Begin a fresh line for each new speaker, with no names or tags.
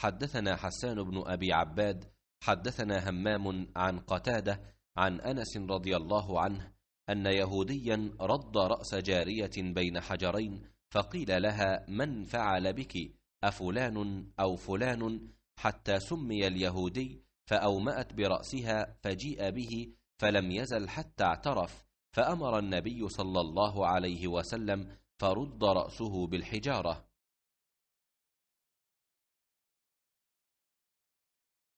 حدثنا حسان بن أبي عباد حدثنا همام عن قتادة عن أنس رضي الله عنه أن يهوديا رد رأس جارية بين حجرين فقيل لها من فعل بك أفلان أو فلان حتى سمي اليهودي فأومأت برأسها فجيء به فلم يزل حتى اعترف فأمر النبي صلى الله عليه وسلم فرد رأسه بالحجارة